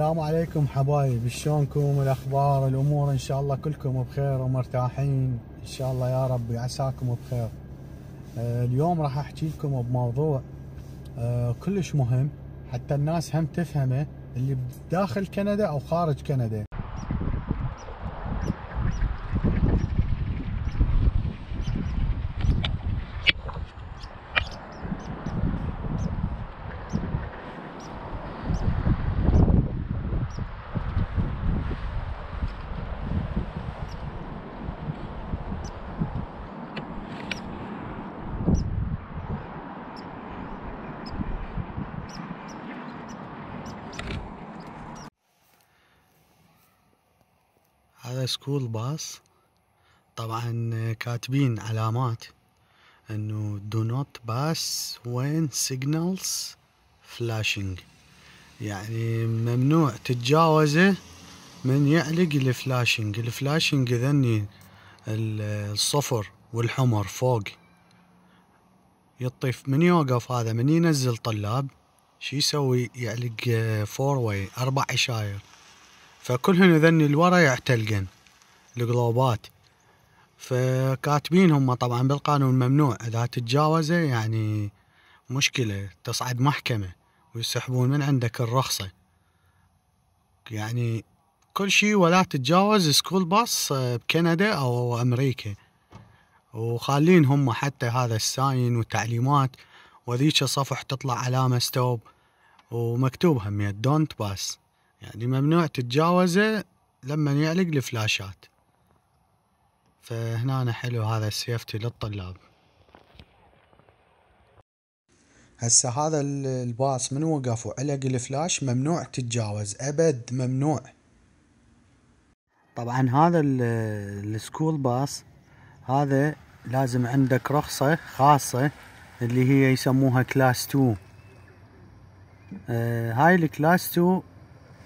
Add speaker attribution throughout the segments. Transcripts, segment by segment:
Speaker 1: السلام عليكم حبايب شلونكم الاخبار الامور ان شاء الله كلكم بخير ومرتاحين ان شاء الله يا ربي عساكم بخير آه، اليوم راح احكي لكم بموضوع آه، كلش مهم حتى الناس هم تفهمه اللي بداخل كندا او خارج كندا هذا سكول باص طبعا كاتبين علامات انه دو نوت باس وين سيجنالز فلاشينج يعني ممنوع تتجاوزه من يعلق الفلاشينج الفلاشينج ذني الصفر والحمر فوق يطيف من يوقف هذا من ينزل طلاب شي يسوي يعلق فور واي اربع اشاير فكلهن يذني الورا يعتلقن القلوبات فكاتبين هم طبعا بالقانون ممنوع اذا تتجاوزه يعني مشكله تصعد محكمه ويسحبون من عندك الرخصه يعني كل شيء ولا تتجاوز سكول باص آه، بكندا او امريكا وخالين هم حتى هذا الساين والتعليمات وذيك صفح تطلع علامه ستوب ومكتوب هم دونت باس يعني ممنوع تتجاوزه لما يعلق الفلاشات فهنا حلو هذا السيفتي للطلاب هسه هذا الباص من وقف وعلق الفلاش ممنوع تتجاوز ابد ممنوع طبعا هذا السكول باص هذا لازم عندك رخصة خاصة اللي هي يسموها كلاس 2 آه هاي الكلاس 2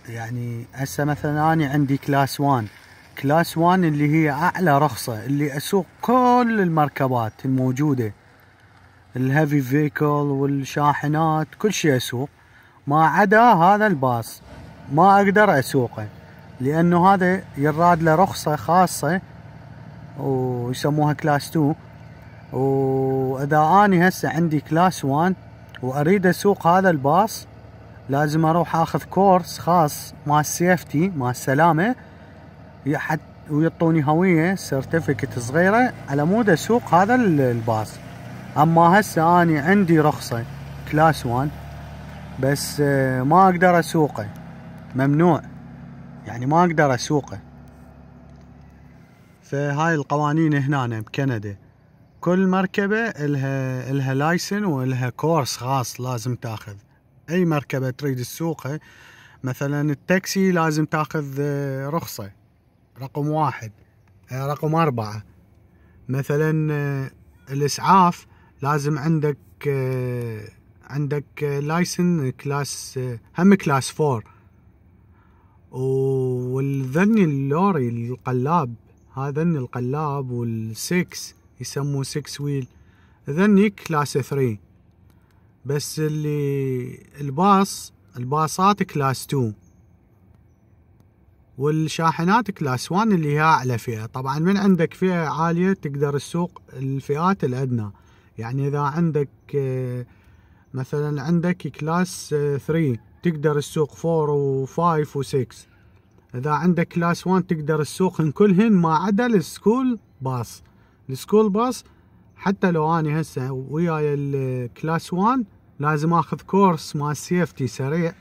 Speaker 1: يعني هسه مثلا انا عندي كلاس 1 كلاس 1 اللي هي اعلى رخصه اللي اسوق كل المركبات الموجوده الهيفي فيكل والشاحنات كل شيء اسوق ما عدا هذا الباص ما اقدر اسوقه لانه هذا يراد له رخصه خاصه ويسموها كلاس 2 واذا اني هسه عندي كلاس 1 واريد اسوق هذا الباص لازم اروح اخذ كورس خاص مال السيفتي مال السلامه ويعطوني هويه سيرتيفيكت صغيره على مود اسوق هذا الباص اما هسه اني عندي رخصه كلاس وان بس آه، ما اقدر اسوقه ممنوع يعني ما اقدر اسوقه فهاي القوانين هنا بكندا كل مركبه الها الها لايسن والها كورس خاص لازم تاخذ اي مركبه تريد تسوقها إيه؟ مثلا التاكسي لازم تاخذ آه، رخصه رقم واحد آه، رقم أربعة مثلا آه، الإسعاف لازم عندك عندك لايسن كلاس هم كلاس فور والذني اللوري القلاب هذا القلاب والسكس يسموه سكس ويل ذني كلاس ثري بس اللي الباص الباصات كلاس 2 والشاحنات كلاس 1 اللي هي اعلى فئه طبعا من عندك فئه عاليه تقدر السوق الفئات الادنى يعني اذا عندك آه، مثلا عندك كلاس آه، 3 تقدر السوق 4 و5 و6 اذا عندك كلاس 1 تقدر السوق كلهن ما عدا السكول باص السكول باص حتى لو اني هسه وياي الكلاس 1 لازم اخذ كورس مال سيفتي سريع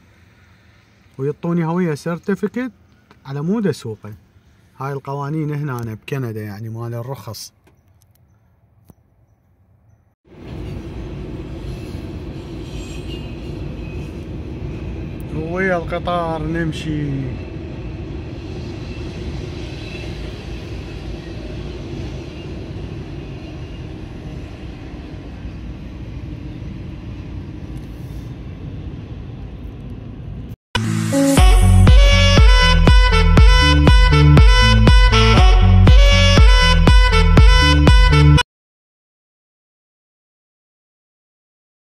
Speaker 1: ويعطوني هويه سيرتيفيكت على مود اسوقه هاي القوانين هنا أنا بكندا يعني مال الرخص ويا القطار نمشي